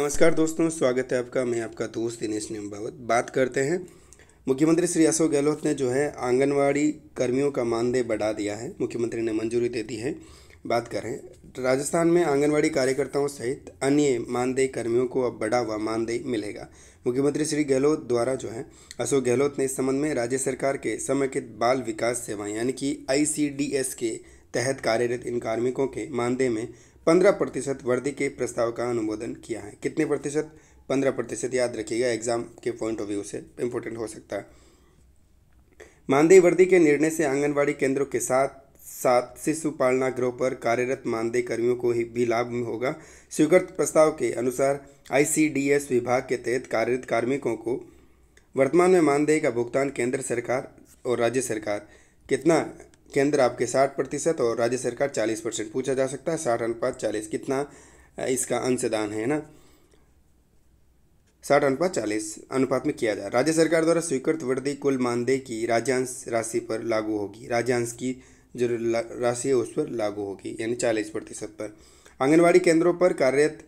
नमस्कार दोस्तों स्वागत है आपका मैं आपका दोस्त दिनेश निम्बावत बात करते हैं मुख्यमंत्री श्री अशोक गहलोत ने जो है आंगनवाड़ी कर्मियों का मानदेय बढ़ा दिया है मुख्यमंत्री ने मंजूरी दे दी है बात करें राजस्थान में आंगनवाड़ी कार्यकर्ताओं सहित अन्य मानदेय कर्मियों को अब बढ़ा हुआ मानदेय मिलेगा मुख्यमंत्री श्री गहलोत द्वारा जो है अशोक गहलोत ने इस संबंध में राज्य सरकार के समेकित बाल विकास सेवाएं यानी कि आई के तहत कार्यरत इन कार्मिकों के मानदेय में पंद्रह प्रतिशत वृद्धि के प्रस्ताव का अनुमोदन किया है कितने प्रतिशत पंद्रह प्रतिशत याद रखिएगा एग्जाम के पॉइंट ऑफ व्यू से इम्पोर्टेंट हो सकता है मानदेय वृद्धि के निर्णय से आंगनबाड़ी केंद्रों के साथ साथ शिशु पालना गृह पर कार्यरत मानदेय कर्मियों को ही भी लाभ होगा स्वीकृत प्रस्ताव के अनुसार आईसीडीएस विभाग के तहत कार्यरत कार्मिकों को वर्तमान में मानदेय का भुगतान केंद्र सरकार और राज्य सरकार कितना केंद्र आपके साठ प्रतिशत और राज्य सरकार चालीस परसेंट पूछा जा सकता है साठ अनुपात चालीस कितना इसका अंशदान है ना साठ अनुपात चालीस अनुपात में किया जाए राज्य सरकार द्वारा स्वीकृत वृद्धि कुल मानदेय की राज्यांश राशि पर लागू होगी राज्यांश की जो राशि है उस पर लागू होगी यानी चालीस प्रतिशत पर आंगनबाड़ी केंद्रों पर कार्यरत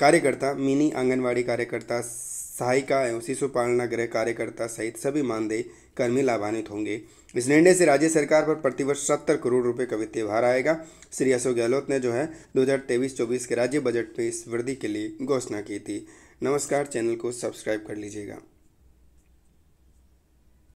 कार्यकर्ता मिनी आंगनवाड़ी कार्यकर्ता सहायिका एवं शिशु पालना गृह कार्यकर्ता सहित सभी मानदेय कर्मी लाभान्वित होंगे इस निर्णय से राज्य सरकार पर प्रतिवर्ष सत्तर करोड़ रुपए का वित्तीय भार आएगा श्री अशोक गहलोत ने जो है दो हज़ार तेईस चौबीस के राज्य बजट में इस वृद्धि के लिए घोषणा की थी नमस्कार चैनल को सब्सक्राइब कर लीजिएगा